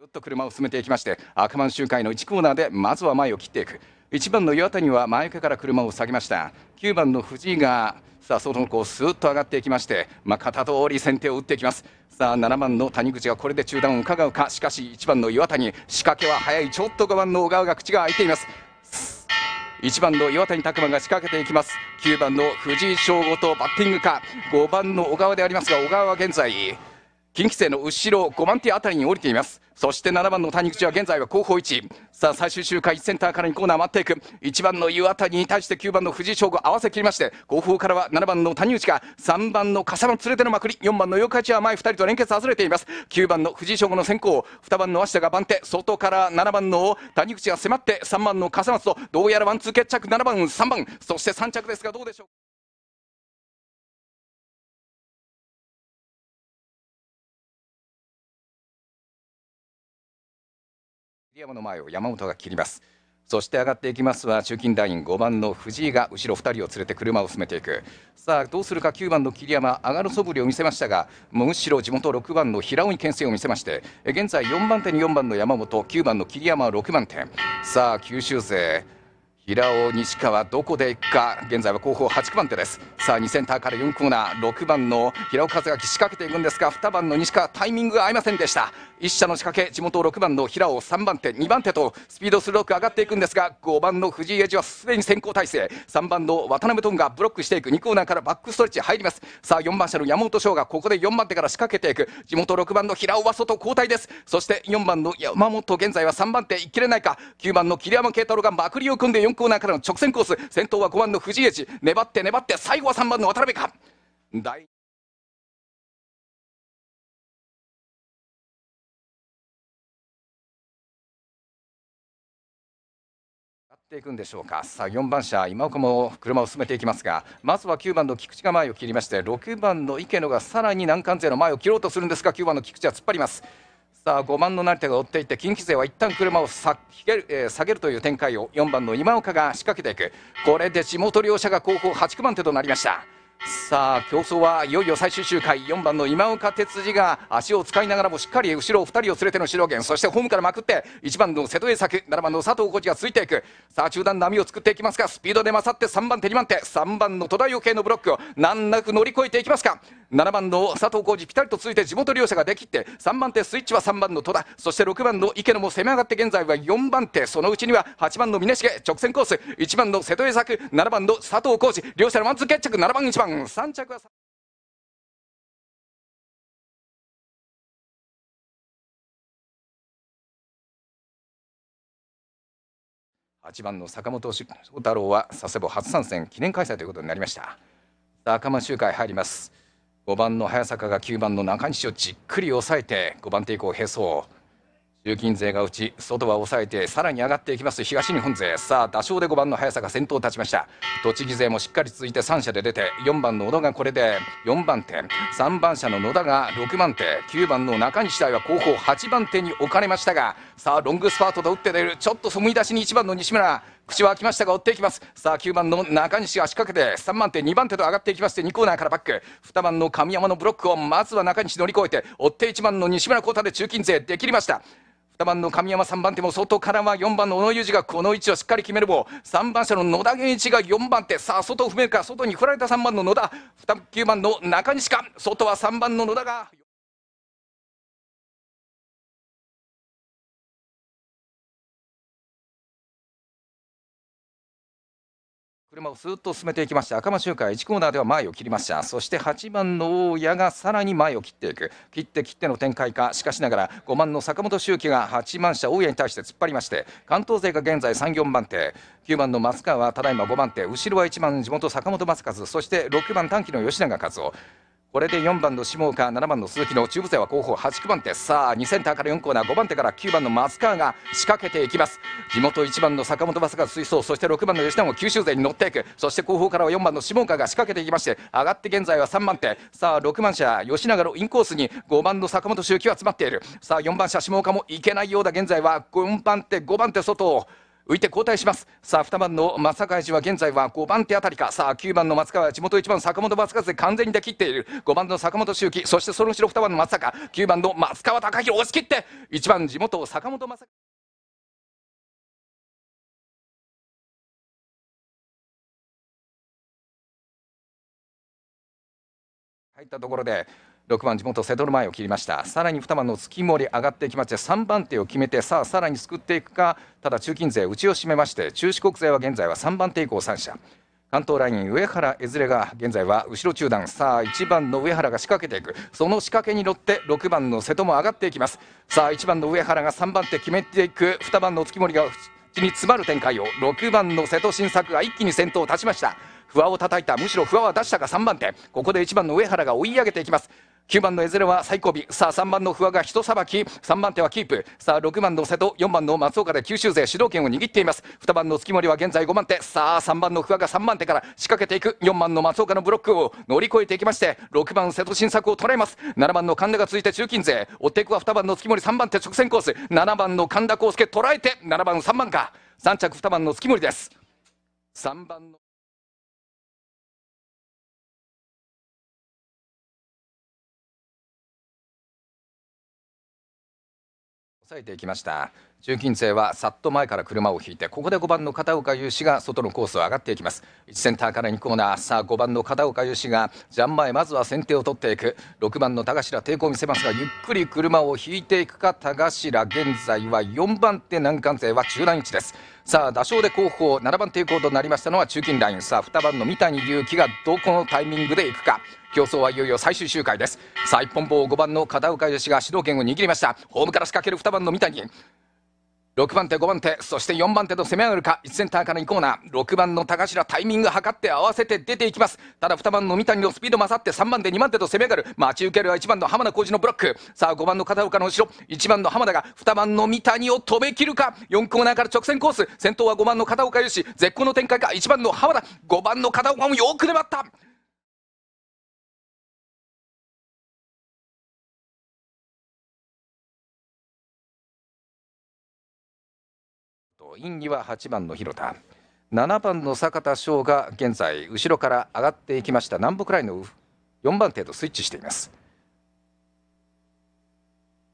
ぐっと車を進めていきまして赤マン周回の1コーナーでまずは前を切っていく1番の岩谷は前から車を下げました9番の藤井がさあ外のをスーッと上がっていきまして、まあ、片通り先手を打っていきますさあ7番の谷口がこれで中断を伺うかしかし1番の岩谷仕掛けは早いちょっと5番の小川が口が開いています1番の岩谷拓磨が仕掛けていきます9番の藤井翔吾とバッティングか5番の小川でありますが小川は現在近畿勢の後ろ5番手あたりに降りていますそして7番の谷口は現在は後方1位さあ最終周回センターから2コーナー待っていく1番の岩谷に対して9番の藤井翔吾合わせ切りまして後方からは7番の谷口が3番の笠間連れてのまくり4番の横八は前2人と連結外れています9番の藤井翔吾の先行2番の芦田が番手外から7番の谷口が迫って3番の笠松とどうやらワンツー決着7番3番そして3着ですがどうでしょう山の前を山本が切りますそして上がっていきますは中近大院5番の藤井が後ろ2人を連れて車を進めていくさあどうするか9番の桐山上がる素振りを見せましたがむしろ地元6番の平尾に牽制を見せまして現在4番手に4番の山本9番の桐山は6番手さあ九州勢平尾西川どこでか現在は後方8番手ですさあ2センターから4コーナー6番の平尾和明仕掛けていくんですが2番の西川タイミングが合いませんでした1社の仕掛け地元6番の平尾3番手2番手とスピードスローク上がっていくんですが5番の藤井エッジはすでに先行体制3番の渡辺トンがブロックしていく2コーナーからバックストレッチ入りますさあ4番車の山本翔がここで4番手から仕掛けていく地元6番の平尾は外交代ですそして4番の山本現在は3番手いきれないか9番の桐山慶太郎がまくりを組んで4コーナーからの直線コース先頭は5番の藤江氏粘って粘って最後は3番の渡辺かていくんでしょうかさあ4番車今岡も車を進めていきますがまずは9番の菊池が前を切りまして6番の池野がさらに難関勢の前を切ろうとするんですが9番の菊池は突っ張りますター5番の成田が追っていって近畿勢は一旦車を下げる,、えー、下げるという展開を4番の今岡が仕掛けていくこれで地元両者が後方8区番手となりました。さあ競争はいよいよ最終周回4番の今岡哲二が足を使いながらもしっかり後ろ2人を連れての主導権そしてホームからまくって1番の瀬戸栄作7番の佐藤浩二がついていくさあ中段波を作っていきますがスピードで勝って3番手2番手3番の戸田余計のブロックを難なく乗り越えていきますか7番の佐藤浩二ぴたりとついて地元両者ができて3番手スイッチは3番の戸田そして6番の池野も攻め上がって現在は4番手そのうちには8番の峰重直線コース1番の瀬戸栄作7番の佐藤浩二両者のワンツー決着7番1番間三着は八番の坂本太郎は佐世保初参戦記念開催ということになりましたさあ、赤間集会入ります五番の早坂が九番の中西をじっくり抑えて五番手以降並走料金勢が打ち外は抑えてさらに上がっていきます東日本勢さあ打賞で5番の速さが先頭を立ちました栃木勢もしっかり続いて3社で出て4番の小田がこれで4番手3番車の野田が6番手9番の中西大は後方8番手に置かれましたがさあロングスパートで打って出るちょっとそむい出しに1番の西村口は開きましたが追っていきますさあ9番の中西が仕掛けて3番手2番手と上がっていきまして2コーナーからバック2番の神山のブロックをまずは中西乗り越えて追って1番の西村浩太で中近勢できました7番の神山3番手も外からは4番の小野裕二がこの位置をしっかり決めるも3番車の野田源一が4番手さあ外を踏めるか外に振られた3番の野田9番の中西か外は3番の野田が。車をスーッと進めていきました赤間周回1コーナーでは前を切りましたそして8番の大谷がさらに前を切っていく切って切っての展開かしかしながら5番の坂本周樹が8番車大谷に対して突っ張りまして関東勢が現在34番手9番の松川はただいま5番手後ろは1番地元坂本松和そして6番短期の吉永和夫これで4番の下岡7番の鈴木の中部勢は後方8番手さあ2センターから4コーナー5番手から9番の松川が仕掛けていきます地元1番の坂本正が水槽そして6番の吉田も九州勢に乗っていくそして後方からは4番の下岡が仕掛けていきまして上がって現在は3番手さあ6番車吉永のインコースに5番の坂本周期は詰まっているさあ4番車下岡もいけないようだ現在は4番手5番手外浮いて交代しますさあ2番の松坂氏は現在は5番手あたりかさあ9番の松川地元1番坂本松川で完全に出きっている5番の坂本周樹そしてその後ろ2番の松坂9番の松川貴弘押し切って1番地元坂本正入ったところで6番地元瀬戸の前を切りましたさらに2番の月森上がっていきまして3番手を決めてさあさらに救っていくかただ中金勢内を締めまして中四国勢は現在は3番手以降3社関東ライン上原江連が現在は後ろ中段さあ1番の上原が仕掛けていくその仕掛けに乗って6番の瀬戸も上がっていきますさあ1番の上原が3番手決めていく2番の月森が内に詰まる展開を6番の瀬戸新作が一気に先頭を立ちました不破を叩いたむしろ不破は出したが3番手ここで1番の上原が追い上げていきます9番のエズレは最後尾さあ3番の不破が人さばき3番手はキープさあ6番の瀬戸4番の松岡で九州勢主導権を握っています2番の月森は現在5番手さあ3番の不破が3番手から仕掛けていく4番の松岡のブロックを乗り越えていきまして6番瀬戸新作を捉えます7番の神田が続いて中近勢追っていくは2番の月森3番手直線コース7番の神田康介捉えて7番3番か3着2番の月森です3番の抑えていきました中近勢はさっと前から車を引いてここで5番の片岡優志が外のコースを上がっていきます1センターから2コーナーさあ5番の片岡優志がジャン前まずは先手を取っていく6番の田頭抵抗を見せますがゆっくり車を引いていくか田頭現在は4番手難関勢は中段位置ですさあ打賞で後方7番抵抗となりましたのは中近ラインさあ2番の三谷勇輝がどこのタイミングでいくか競争はいよいよ最終周回ですさあ一本棒5番の片岡義が主導権を握りましたホームから仕掛ける2番の三谷6番手5番手そして4番手と攻め上がるか1センターから2コーナー6番の高頭タイミング測って合わせて出ていきますただ2番の三谷のスピード勝って3番手2番手と攻め上がる待ち受けるは1番の浜田浩二のブロックさあ5番の片岡の後ろ1番の浜田が2番の三谷を止めきるか4コーナーから直線コース先頭は5番の片岡よし絶好の展開か1番の浜田5番の片岡もよく粘ったン技は8番の広田7番の坂田翔が現在後ろから上がっていきました南北ラインの4番程度スイッチしています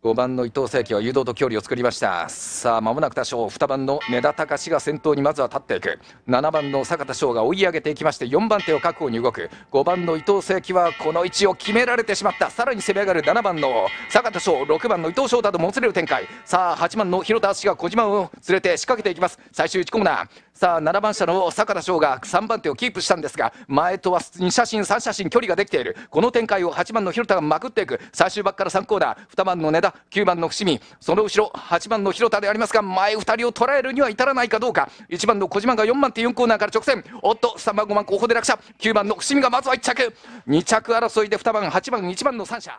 5番の伊藤聖輝は誘導と距離を作りましたさあ間もなく多少2番の根田隆が先頭にまずは立っていく7番の坂田翔が追い上げていきまして4番手を確保に動く5番の伊藤聖輝はこの位置を決められてしまったさらに攻め上がる7番の坂田翔6番の伊藤翔太ともつれる展開さあ8番の広田敦が小島を連れて仕掛けていきます最終1コーナーさあ7番車の坂田翔が3番手をキープしたんですが前とは2写真3写真距離ができているこの展開を8番の広田がまくっていく最終バックから3コーナー2番の根田9番の伏見その後ろ8番の広田でありますが前2人を捉えるには至らないかどうか1番の小島が4番手4コーナーから直線おっと3番5番候補で落車9番の伏見がまずは1着2着争いで2番8番1番の3車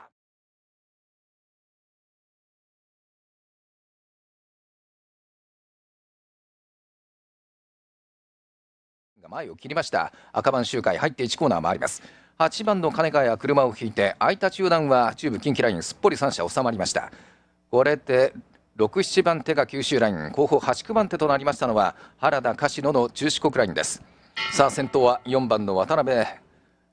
が前を切りました赤番周回入って1コーナー回ります8番の金川や車を引いて空いた中段は中部近畿ラインすっぽり3者収まりましたこれで67番手が九州ライン後方8区番手となりましたのは原田柏野の中四国ラインですさあ先頭は4番の渡辺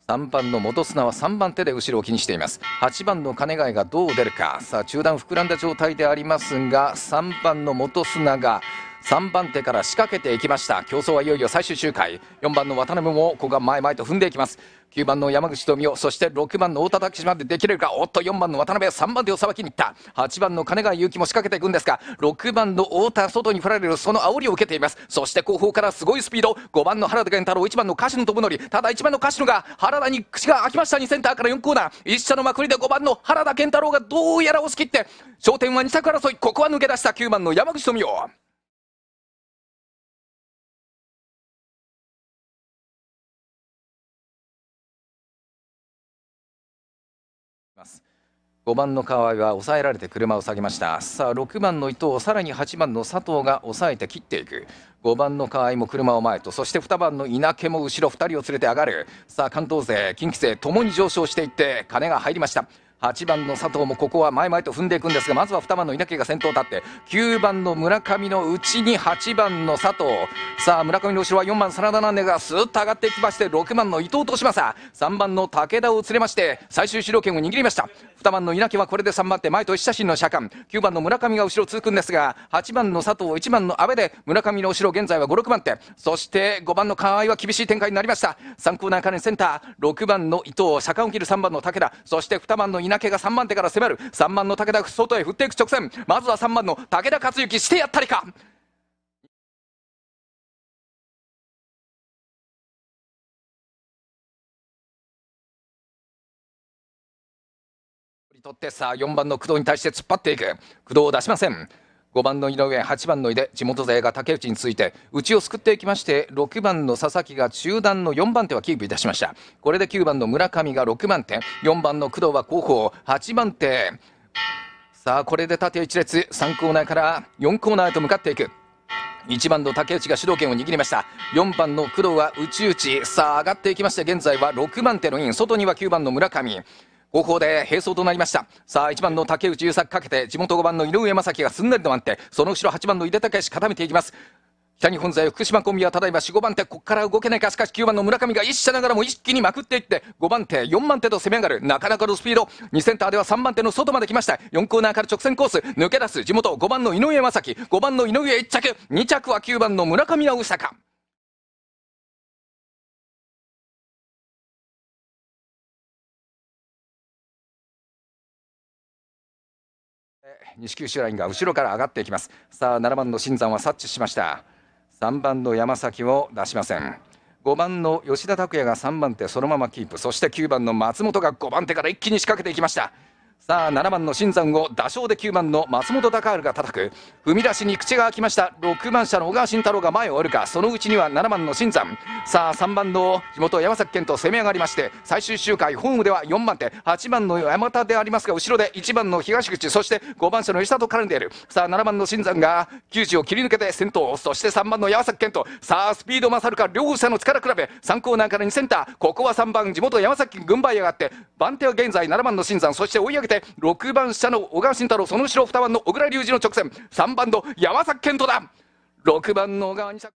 3番の元砂は3番手で後ろを気にしています8番の金貝がどう出るかさあ中段膨らんだ状態でありますが3番の元砂が3番手から仕掛けていきました競争はいよいよ最終周回4番の渡辺もここが前々と踏んでいきます9番の山口富夫そして6番の太田司島でできるかおっと4番の渡辺3番手をさばきに行った8番の金川祐希も仕掛けていくんですが6番の太田外に振られるその煽りを受けていますそして後方からすごいスピード5番の原田健太郎1番の樫野智則ただ1番の樫野が原田に口が開きました2センターから4コーナー1社のまくりで5番の原田健太郎がどうやら押し切って焦点は2着争いここは抜け出した9番の山口富夫5番の河合は抑えられて車を下げましたさあ6番の伊藤さらに8番の佐藤が抑えて切っていく5番の河合も車を前とそして2番の稲毛も後ろ2人を連れて上がるさあ関東勢近畿勢ともに上昇していって金が入りました8番の佐藤もここは前々と踏んでいくんですがまずは2番の稲毛が先頭立って9番の村上のうちに8番の佐藤さあ村上の後ろは4番真田なんでがスーッと上がっていきまして6番の伊藤利政3番の武田を連れまして最終主導権を握りました2番の稲毛はこれで3番手前と一写真の車間9番の村上が後ろ続くんですが8番の佐藤1番の阿部で村上の後ろ現在は56番手そして5番の河合は厳しい展開になりました3コーナー関連センター6番の伊藤車間を切る3番の武田そして2番の稲稲家が3番手から攻める3番の武田外へ振っていく直線まずは3番の武田克行してやったりか取ってさあ4番の工藤に対して突っ張っていく工藤を出しません5番の井上、8番の井出、地元勢が竹内について、内を救っていきまして、6番の佐々木が中段の4番手はキープいたしました。これで9番の村上が6番手、4番の工藤は後方、8番手。さあ、これで縦1列、3コーナーから4コーナーへと向かっていく。1番の竹内が主導権を握りました4番の工藤は内々さあ上がっていきまして現在は6番手のイン外には9番の村上号砲で並走となりましたさあ1番の竹内優作かけて地元5番の井上正樹がすんなりと安定その後ろ8番の井手武史固めていきます北日本勢福島コンビはただいま4、5番手、ここから動けないか、しかし9番の村上が一射ながらも一気にまくっていって、5番手、4番手と攻め上がる、なかなかのスピード、2センターでは3番手の外まで来ました、4コーナーから直線コース、抜け出す、地元5番の井上正樹、5番の井上1着、2着は9番の村上直久か。西九州ラインが後ろから上がっていきますさあ7番の新山は察知しました3番の山崎を出しません5番の吉田拓也が3番手そのままキープそして9番の松本が5番手から一気に仕掛けていきましたさあ7番の新山を打賞で9番の松本隆春が叩く踏み出しに口が開きました6番車の小川慎太郎が前を追るかそのうちには7番の新山さあ3番の地元山崎健と攻め上がりまして最終周回ホームでは4番手8番の山田でありますが後ろで1番の東口そして5番車の吉田と絡んでいるさあ7番の新山が9児を切り抜けて先頭そして3番の山崎健とさあスピード勝るか両者の力比べ3コーナーから2センターここは3番地元山崎軍配上がって番手は現在7番の新山そして追い上げてて6番下の小川慎太郎その後ろ2番の小倉隆二の直線3番の山崎賢人だ6番の小川に着